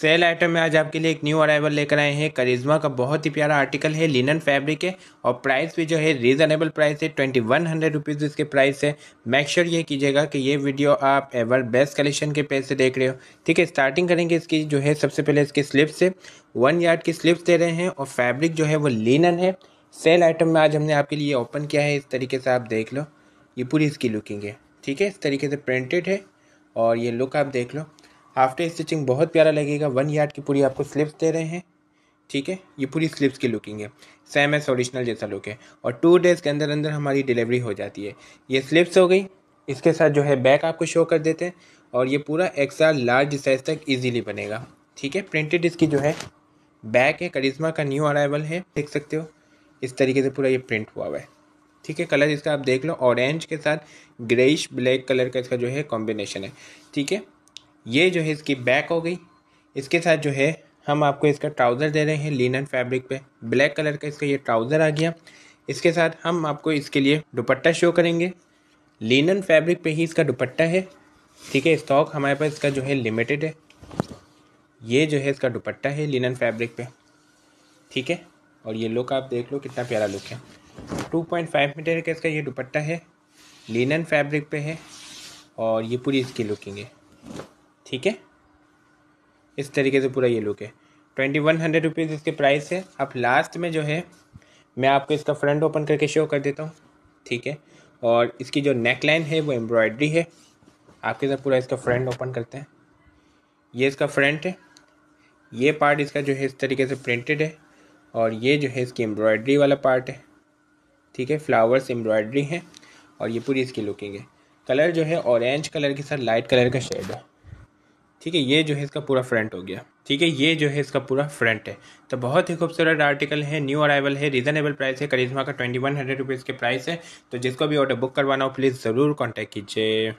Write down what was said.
sale item में आज आपके लिए एक न्यू अराइवल लेकर आए हैं करिज्मा का बहुत ही प्यारा आर्टिकल है लिनन फैब्रिक है और प्राइस भी जो है रीजनेबल प्राइस है ट्वेंटी वन हंड्रेड रुपीज़ इसके प्राइस है मेक श्योर ये कीजिएगा कि ये वीडियो आप एवर बेस्ट कलेक्शन के पैसे देख रहे हो ठीक है स्टार्टिंग करेंगे इसकी जो है सबसे पहले इसके स्लिप्स से वन यार्ड की स्लिप्स दे रहे हैं और फैब्रिक जो है वो लिनन है सेल आइटम में आज हमने आपके लिए ओपन किया है इस तरीके से आप देख लो ये पूरी इसकी लुकिंग है ठीक है इस तरीके से प्रिंटेड है और ये लुक आप देख लो आफ्टर स्टिचिंग बहुत प्यारा लगेगा वन यार्ड की पूरी आपको स्लिप्स दे रहे हैं ठीक है ये पूरी स्लिप्स की लुकिंग है सेम एस ओरिजिनल जैसा लुक है और टू डेज़ के अंदर अंदर हमारी डिलीवरी हो जाती है ये स्लिप्स हो गई इसके साथ जो है बैक आपको शो कर देते हैं और ये पूरा एक्सा लार्ज साइज तक ईजीली बनेगा ठीक है प्रिंटेड इसकी जो है बैक है करिश्मा का न्यू अराइवल है देख सकते हो इस तरीके से पूरा ये प्रिंट हुआ हुआ है ठीक है कलर इसका आप देख लो ऑरेंज के साथ ग्रेइश ब्लैक कलर का इसका जो है कॉम्बिनेशन है ठीक है ये जो है इसकी बैक हो गई इसके साथ जो है हम आपको इसका ट्राउज़र दे रहे हैं लिनन फैब्रिक पे ब्लैक कलर का इसका ये ट्राउज़र आ गया इसके साथ हम आपको इसके लिए दुपट्टा शो करेंगे लिनन फैब्रिक पे ही इसका दुपट्टा है ठीक है स्टॉक हमारे पास इसका जो है लिमिटेड है ये जो है इसका दुपट्टा है लिनन फैब्रिक पे ठीक है और ये लुक आप देख लो कितना प्यारा लुक है टू पॉइंट फाइव मीटर का इसका ये दुपट्टा है लिनन फैब्रिक पे है और ये पूरी इसकी लुकिंग है ठीक है इस तरीके से पूरा ये लुक है ट्वेंटी वन हंड्रेड रुपीज़ इसके प्राइस है अब लास्ट में जो है मैं आपको इसका फ्रंट ओपन करके शो कर देता हूँ ठीक है और इसकी जो नेक लाइन है वो एम्ब्रॉयड्री है आपके साथ पूरा इसका फ्रंट ओपन करते हैं ये इसका फ्रंट है ये पार्ट इसका जो है इस तरीके से प्रिंटेड है और ये जो है इसकी एम्ब्रॉयड्री वाला पार्ट है ठीक है फ्लावर्स एम्ब्रॉयड्री हैं और ये पूरी इसकी लुकिंग है कलर जो है ऑरेंज कलर के साथ लाइट कलर का शेड है ठीक है ये जो है इसका पूरा फ्रंट हो गया ठीक है ये जो है इसका पूरा फ्रंट है तो बहुत ही खूबसूरत आर्टिकल है न्यू अराइवल है रीजनेबल प्राइस है करिश्मा का ट्वेंटी वन हंड्रेड रुपीज़ के प्राइस है तो जिसको भी ऑर्डर बुक करवाना हो प्लीज़ ज़रूर कॉन्टैक्ट कीजिए